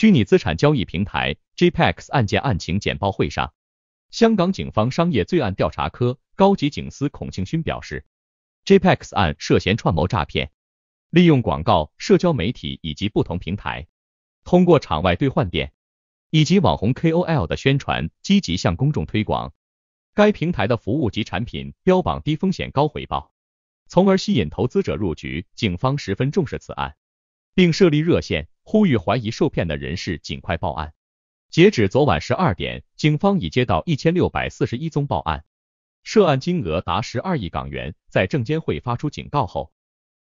虚拟资产交易平台 JPEX 案件案情简报会上，香港警方商业罪案调查科高级警司孔庆勋表示，JPEX 案涉嫌串谋诈骗，利用广告、社交媒体以及不同平台，通过场外兑换店以及网红 KOL 的宣传，积极向公众推广该平台的服务及产品，标榜低风险高回报，从而吸引投资者入局。警方十分重视此案，并设立热线。呼吁怀疑受骗的人士尽快报案。截止昨晚十二点，警方已接到一千六百四十一宗报案，涉案金额达十二亿港元。在证监会发出警告后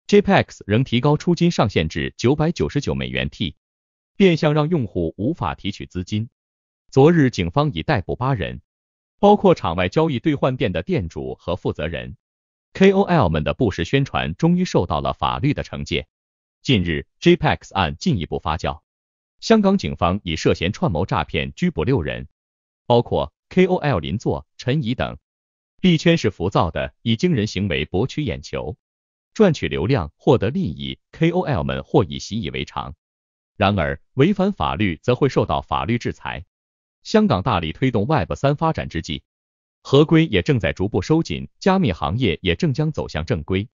，JPEX 仍提高出金上限至九百九十九美元 T，变相让用户无法提取资金。昨日警方已逮捕八人，包括场外交易兑换店的店主和负责人。KOL 们的不实宣传终于受到了法律的惩戒。近日，JPEX 案进一步发酵，香港警方以涉嫌串谋诈骗拘捕六人，包括 KOL 林作、陈怡等。币圈是浮躁的，以惊人行为博取眼球，赚取流量，获得利益，KOL 们或已习以为常。然而，违反法律则会受到法律制裁。香港大力推动 Web 三发展之际，合规也正在逐步收紧，加密行业也正将走向正规。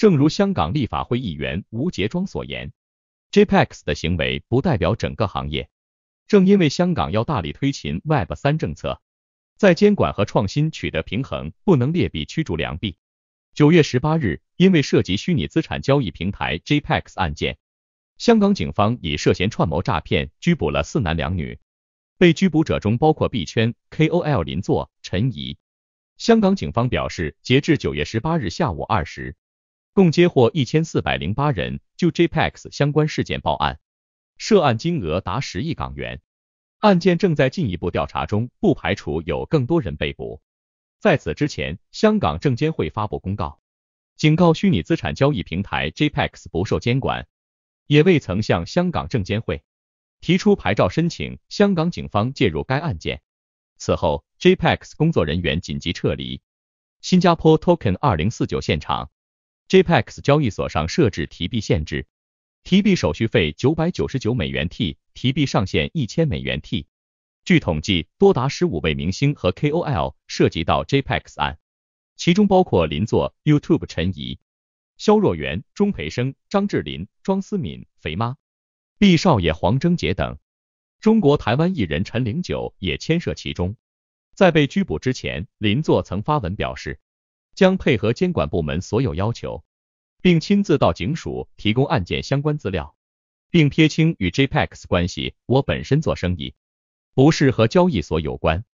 正如香港立法会议员吴杰庄所言，JPEX 的行为不代表整个行业。正因为香港要大力推行 Web 三政策，在监管和创新取得平衡，不能劣币驱逐良币。九月十八日，因为涉及虚拟资产交易平台 JPEX 案件，香港警方以涉嫌串谋诈骗拘捕了四男两女。被拘捕者中包括币圈 KOL 林作、陈怡。香港警方表示，截至九月十八日下午二时。共接获一千四百零八人就 JPEX 相关事件报案，涉案金额达十亿港元，案件正在进一步调查中，不排除有更多人被捕。在此之前，香港证监会发布公告，警告虚拟资产交易平台 JPEX 不受监管，也未曾向香港证监会提出牌照申请。香港警方介入该案件，此后 JPEX 工作人员紧急撤离。新加坡 Token 二零四九现场。JPX e 交易所上设置提币限制，提币手续费九百九十九美元 T，提币上限一千美元 T。据统计，多达十五位明星和 KOL 涉及到 JPX e 案，其中包括林座、YouTube 陈怡、肖若元、钟培生、张智霖、庄思敏、肥妈、毕少爷、黄征杰等。中国台湾艺人陈零九也牵涉其中。在被拘捕之前，林座曾发文表示。将配合监管部门所有要求，并亲自到警署提供案件相关资料，并撇清与 JPEX 关系。我本身做生意，不是和交易所有关。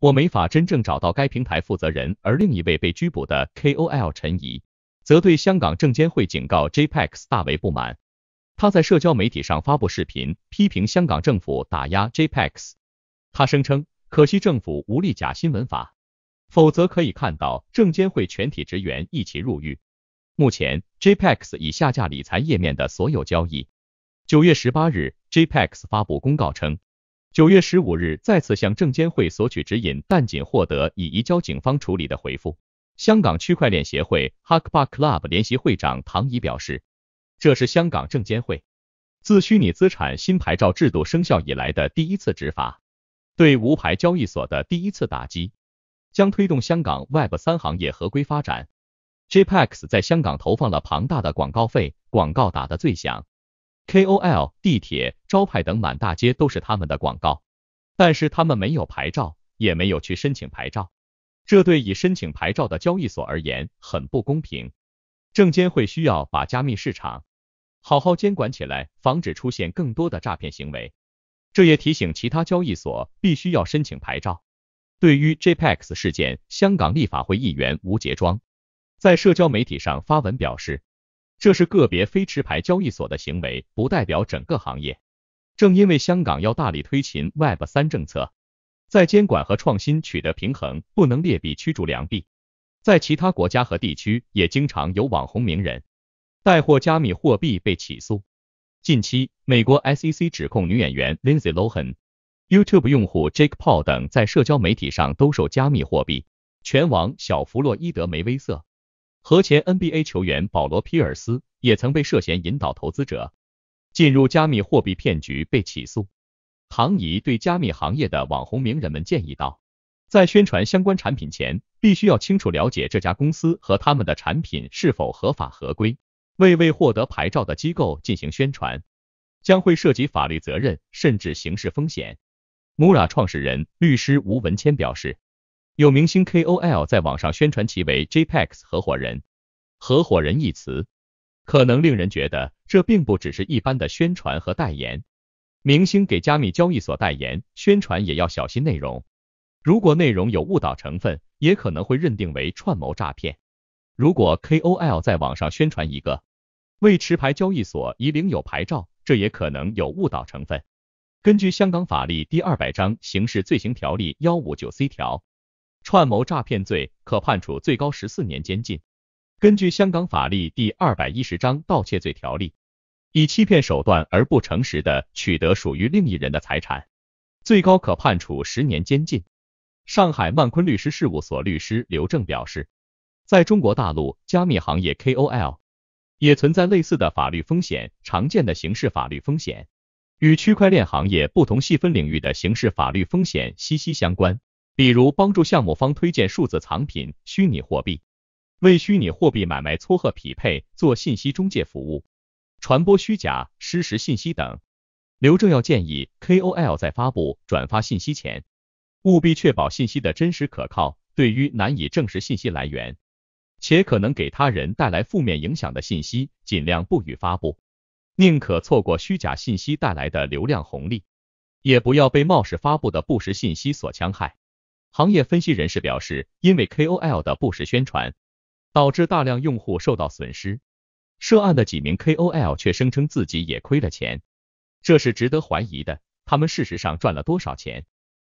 我没法真正找到该平台负责人。而另一位被拘捕的 KOL 陈怡，则对香港证监会警告 JPEX 大为不满。他在社交媒体上发布视频，批评香港政府打压 JPEX。他声称，可惜政府无力假新闻法。否则可以看到，证监会全体职员一起入狱。目前，JPEX 已下架理财页面的所有交易。九月十八日，JPEX 发布公告称，九月十五日再次向证监会索取指引，但仅获得已移交警方处理的回复。香港区块链协会 h a c k b a Club 联席会长唐怡表示，这是香港证监会自虚拟资产新牌照制度生效以来的第一次执法，对无牌交易所的第一次打击。将推动香港 Web 三行业合规发展。j p e x 在香港投放了庞大的广告费，广告打的最响，KOL、地铁、招牌等满大街都是他们的广告。但是他们没有牌照，也没有去申请牌照，这对已申请牌照的交易所而言很不公平。证监会需要把加密市场好好监管起来，防止出现更多的诈骗行为。这也提醒其他交易所必须要申请牌照。对于 JPEX 事件，香港立法会议员吴杰庄在社交媒体上发文表示，这是个别非持牌交易所的行为，不代表整个行业。正因为香港要大力推行 Web 三政策，在监管和创新取得平衡，不能劣币驱逐良币。在其他国家和地区，也经常有网红名人带货加密货币被起诉。近期，美国 SEC 指控女演员 Lindsay Lohan。YouTube 用户 Jake Paul 等在社交媒体上兜售加密货币。拳王小弗洛伊德梅威瑟和前 NBA 球员保罗皮尔斯也曾被涉嫌引导投资者进入加密货币骗局被起诉。唐怡对加密行业的网红名人们建议道，在宣传相关产品前，必须要清楚了解这家公司和他们的产品是否合法合规。为未获得牌照的机构进行宣传，将会涉及法律责任，甚至刑事风险。Mura 创始人律师吴文谦表示，有明星 KOL 在网上宣传其为 JPEX 合伙人，合伙人一词可能令人觉得这并不只是一般的宣传和代言。明星给加密交易所代言宣传也要小心内容，如果内容有误导成分，也可能会认定为串谋诈骗。如果 KOL 在网上宣传一个为持牌交易所已领有牌照，这也可能有误导成分。根据香港法律第二百章刑事罪行条例幺五九 c 条，串谋诈骗罪可判处最高十四年监禁。根据香港法律第二百一十章盗窃罪条例，以欺骗手段而不诚实的取得属于另一人的财产，最高可判处十年监禁。上海万坤律师事务所律师刘正表示，在中国大陆，加密行业 KOL 也存在类似的法律风险，常见的刑事法律风险。与区块链行业不同细分领域的刑事法律风险息息相关，比如帮助项目方推荐数字藏品、虚拟货币，为虚拟货币买卖撮合匹配做信息中介服务，传播虚假失实信息等。刘正耀建议，KOL 在发布、转发信息前，务必确保信息的真实可靠。对于难以证实信息来源，且可能给他人带来负面影响的信息，尽量不予发布。宁可错过虚假信息带来的流量红利，也不要被冒失发布的不实信息所戕害。行业分析人士表示，因为 KOL 的不实宣传，导致大量用户受到损失。涉案的几名 KOL 却声称自己也亏了钱，这是值得怀疑的。他们事实上赚了多少钱，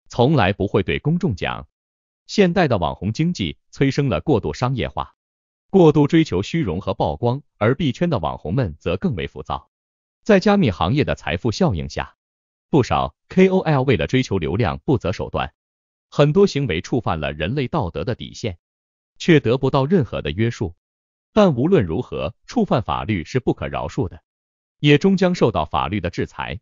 从来不会对公众讲。现代的网红经济催生了过度商业化。过度追求虚荣和曝光，而币圈的网红们则更为浮躁。在加密行业的财富效应下，不少 KOL 为了追求流量不择手段，很多行为触犯了人类道德的底线，却得不到任何的约束。但无论如何，触犯法律是不可饶恕的，也终将受到法律的制裁。